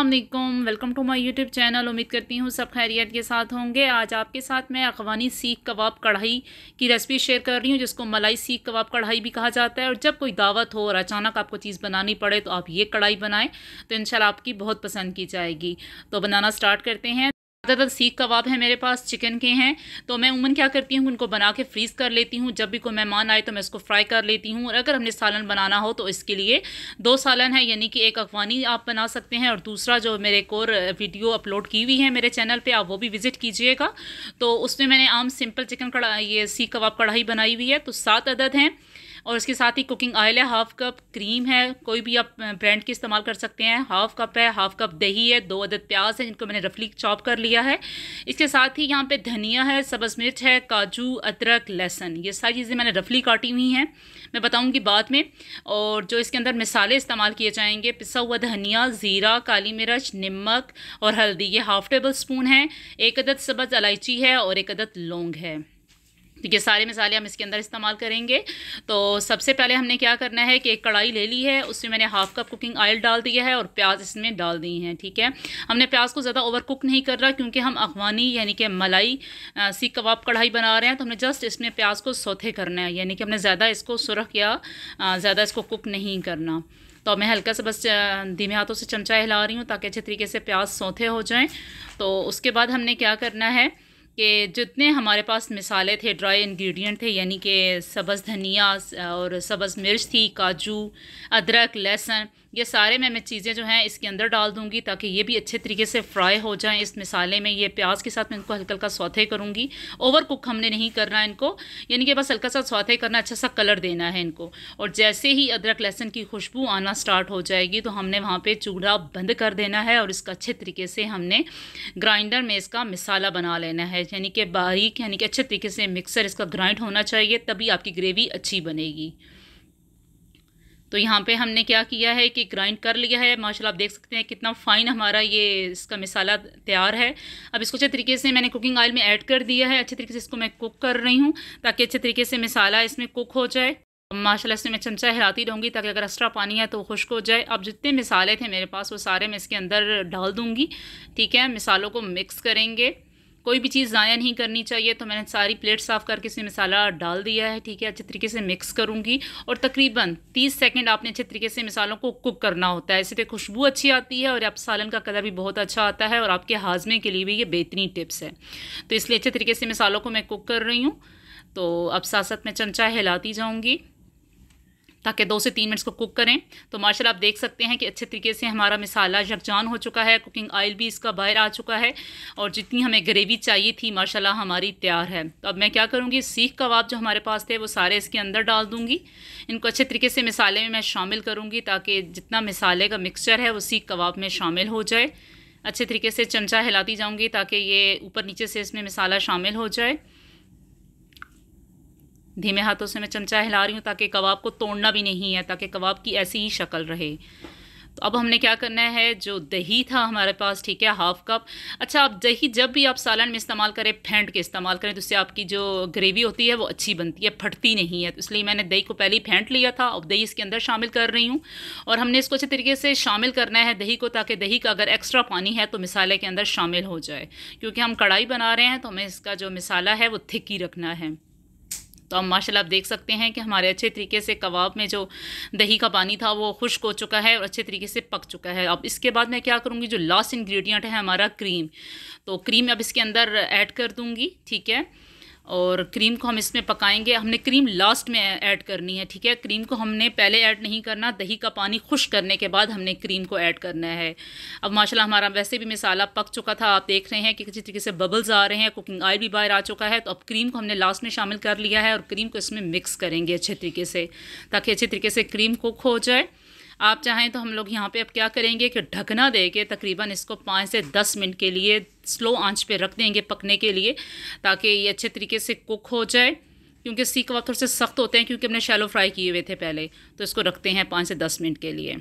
अल्लाम welcome to my YouTube channel उम्मीद करती हूँ सब खैरियत के साथ होंगे आज आपके साथ मैं अफवानी सीख कबाब कढ़ाई की रेसिपी शेयर कर रही हूँ जिसको मलाई सीख कबाब कढ़ाई भी कहा जाता है और जब कोई दावत हो और अचानक आपको चीज़ बनानी पड़े तो आप ये कढ़ाई बनाएं तो इन आपकी बहुत पसंद की जाएगी तो बनाना स्टार्ट करते हैं ज़्यादातर सीख कबाब है मेरे पास चिकन के हैं तो मैं उमन क्या करती हूँ उनको बना के फ्रीज़ कर लेती हूँ जब भी कोई मेहमान आए तो मैं इसको फ्राई कर लेती हूँ और अगर हमने सालन बनाना हो तो इसके लिए दो सालन है यानी कि एक अफवानी आप बना सकते हैं और दूसरा जो मेरे एक और वीडियो अपलोड की हुई है मेरे चैनल पर आप वो भी विज़िट कीजिएगा तो उसमें मैंने आम सिंपल चिकन कड़ा ये सीख कबाब कढ़ाई बनाई हुई है तो सात अदद हैं और इसके साथ ही कुकिंग ऑयल है हाफ कप क्रीम है कोई भी आप ब्रांड की इस्तेमाल कर सकते हैं हाफ कप है हाफ कप दही है दो अदद प्याज है जिनको मैंने रफली चॉप कर लिया है इसके साथ ही यहाँ पे धनिया है सब्ज़ मिर्च है काजू अदरक लहसन ये सारी चीज़ें मैंने रफली काटी हुई हैं मैं बताऊँगी बाद में और जो इसके अंदर मिसाले इस्तेमाल किए जाएंगे पिसा हुआ धनिया ज़ीरा काली मिर्च नमक और हल्दी ये हाफ टेबल स्पून है एक अदद सब्ज़ इलायची है और एक अदद लौंग है तो ये सारे मसाले हम इसके अंदर इस्तेमाल करेंगे तो सबसे पहले हमने क्या करना है कि एक कढ़ाई ले ली है उसमें मैंने हाफ कप कुकिंग ऑयल डाल दिया है और प्याज इसमें डाल दी हैं ठीक है हमने प्याज को ज़्यादा ओवर कुक नहीं कर रहा क्योंकि हम अफवानी यानी कि मलाई सीख कबाब कढ़ाई बना रहे हैं तो हमने जस्ट इसमें प्याज को सोथे करना है यानी कि हमने ज़्यादा इसको सुरख या ज़्यादा इसको कुक नहीं करना तो मैं हल्का सा बस धीमे हाथों से चमचा हिला रही हूँ ताकि अच्छे तरीके से प्याज सोथे हो जाएँ तो उसके बाद हमने क्या करना है कि जितने हमारे पास मिसाले थे ड्राई इंग्रेडिएंट थे यानी कि सब्ज़ धनिया और सब्ज़ मिर्च थी काजू अदरक लहसुन ये सारे मैं मैं चीज़ें जो हैं इसके अंदर डाल दूँगी ताकि ये भी अच्छे तरीके से फ्राई हो जाएँ इस मसाले में ये प्याज के साथ मैं इनको हल्का हल्का सौथे करूँगी ओवर कुक हमने नहीं करना इनको यानी कि बस हल्का सा सौथे करना अच्छा सा कलर देना है इनको और जैसे ही अदरक लहसुन की खुशबू आना स्टार्ट हो जाएगी तो हमने वहाँ पर चूड़ा बंद कर देना है और इसका अच्छे तरीके से हमने ग्राइंडर में इसका मसाला बना लेना है यानी कि बारीक यानी कि अच्छे तरीके से मिक्सर इसका ग्राइंड होना चाहिए तभी आपकी ग्रेवी अच्छी बनेगी तो यहाँ पे हमने क्या किया है कि ग्राइंड कर लिया है माशाल्लाह आप देख सकते हैं कितना फ़ाइन हमारा ये इसका मिसाला तैयार है अब इसको अच्छे तरीके से मैंने कुकिंग ऑयल में ऐड कर दिया है अच्छे तरीके से इसको मैं कुक कर रही हूँ ताकि अच्छे तरीके से मिसाला इसमें कुक हो जाए माशाल्लाह इसमें मैं चमचा हिलाती रहूँगी ताकि अगर एक्स्ट्रा पानी है तो खुश्क हो जाए अब जितने मिसाले थे मेरे पास वो सारे मैं इसके अंदर डाल दूँगी ठीक है मिसालों को मिक्स करेंगे कोई भी चीज़ ज़ाया नहीं करनी चाहिए तो मैंने सारी प्लेट साफ़ करके इसमें मसाला डाल दिया है ठीक है अच्छे तरीके से मिक्स करूँगी और तकरीबन तीस सेकेंड आपने अच्छे तरीके से मिसालों को कुक करना होता है इससे खुशबू अच्छी आती है और आप सालन का कलर भी बहुत अच्छा आता है और आपके हाजमे के लिए भी ये बेहतरीन टिप्स है तो इसलिए अच्छे तरीके से मिसालों को मैं कुक कर रही हूँ तो अब साथ साथ मैं चमचा हिलाती जाऊँगी ताकि दो से तीन मिनट्स को कुक करें तो मार्शल आप देख सकते हैं कि अच्छे तरीके से हमारा मसाला यकजान हो चुका है कुकिंग ऑयल भी इसका बाहर आ चुका है और जितनी हमें ग्रेवी चाहिए थी माशाल्लाह हमारी तैयार है तो अब मैं क्या करूँगी सीख कबाब जो हमारे पास थे वो सारे इसके अंदर डाल दूँगी इनको अच्छे तरीके से मिसाले में मैं शामिल करूँगी ताकि जितना मिसाले का मिक्सचर है वो सीख कबाब में शामिल हो जाए अच्छे तरीके से चमचा हिलाती जाऊँगी ताकि ये ऊपर नीचे से इसमें मिसाला शामिल हो जाए धीमे हाथों से मैं चमचा हिला रही हूँ ताकि कबाब को तोड़ना भी नहीं है ताकि कबाब की ऐसी ही शक्ल रहे तो अब हमने क्या करना है जो दही था हमारे पास ठीक है हाफ कप अच्छा आप दही जब भी आप सालन में इस्तेमाल करें फेंट के इस्तेमाल करें तो उससे आपकी जो ग्रेवी होती है वो अच्छी बनती है फटती नहीं है तो इसलिए मैंने दही को पहले ही फेंट लिया था अब दही इसके अंदर शामिल कर रही हूँ और हमने इसको अच्छे तरीके से शामिल करना है दही को ताकि दही का अगर एक्स्ट्रा पानी है तो मिसाले के अंदर शामिल हो जाए क्योंकि हम कढ़ाई बना रहे हैं तो हमें इसका जो मिसाला है वो थिक ही रखना है तो हम माशाल्लाह आप देख सकते हैं कि हमारे अच्छे तरीके से कबाब में जो दही का पानी था वो खुश्क हो चुका है और अच्छे तरीके से पक चुका है अब इसके बाद मैं क्या करूँगी जो लास्ट इन्ग्रीडियंट है हमारा क्रीम तो क्रीम अब इसके अंदर ऐड कर दूँगी ठीक है और क्रीम को हम इसमें पकाएंगे हमने क्रीम लास्ट में ऐड करनी है ठीक है क्रीम को हमने पहले ऐड नहीं करना दही का पानी खुश करने के बाद हमने क्रीम को ऐड करना है अब माशाल्लाह हमारा वैसे भी मसाला पक चुका था आप देख रहे हैं कि किसी तरीके से बबल्स आ रहे हैं कुकिंग ऑयल भी बाहर आ चुका है तो अब क्रीम को हमने लास्ट में शामिल कर लिया है और क्रीम को इसमें मिक्स करेंगे अच्छे तरीके से ताकि अच्छे तरीके से क्रीम कुक हो जाए आप चाहें तो हम लोग यहाँ पे अब क्या करेंगे कि ढकना दे के तकरीबन इसको पाँच से दस मिनट के लिए स्लो आंच पे रख देंगे पकने के लिए ताकि ये अच्छे तरीके से कुक हो जाए क्योंकि सीख कबाब थोड़े से सख्त होते हैं क्योंकि हमने शैलो फ्राई किए हुए थे पहले तो इसको रखते हैं पाँच से दस मिनट के लिए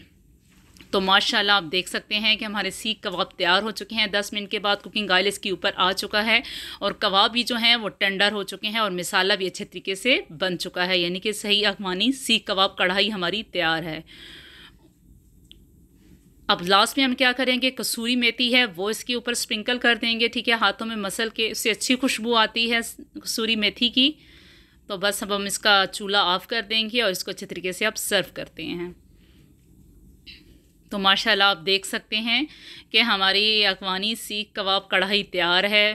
तो माशाल्लाह आप देख सकते हैं कि हमारे सीख कबाब तैयार हो चुके हैं दस मिनट के बाद कुकिंग ऑयल इसके ऊपर आ चुका है और कबाब भी जो हैं वो टेंडर हो चुके हैं और मिसाला भी अच्छे तरीके से बन चुका है यानी कि सही अखमानी सीख कबाब कढ़ाई हमारी तैयार है अब लास्ट में हम क्या करेंगे कसूरी मेथी है वो इसके ऊपर स्प्रिंकल कर देंगे ठीक है हाथों में मसल के उससे अच्छी खुशबू आती है कसूरी मेथी की तो बस अब हम इसका चूल्हा ऑफ़ कर देंगे और इसको अच्छे तरीके से आप सर्व करते हैं तो माशाल्लाह आप देख सकते हैं कि हमारी अकवानी सीख कबाब कढ़ाई तैयार है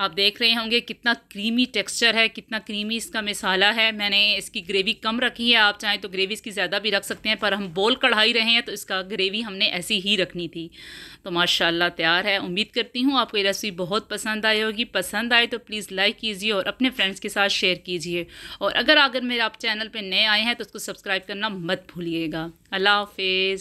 आप देख रहे होंगे कितना क्रीमी टेक्सचर है कितना क्रीमी इसका मिसाला है मैंने इसकी ग्रेवी कम रखी है आप चाहें तो ग्रेवी इसकी ज़्यादा भी रख सकते हैं पर हम बोल कढ़ाई रहे हैं तो इसका ग्रेवी हमने ऐसी ही रखनी थी तो माशाल्लाह तैयार है उम्मीद करती हूँ आपको ये रेसिपी बहुत पसंद आई होगी पसंद आए तो प्लीज़ लाइक कीजिए और अपने फ्रेंड्स के साथ शेयर कीजिए और अगर अगर मेरे आप चैनल पर नए आए हैं तो उसको सब्सक्राइब करना मत भूलिएगा अल्लाह हाफिज़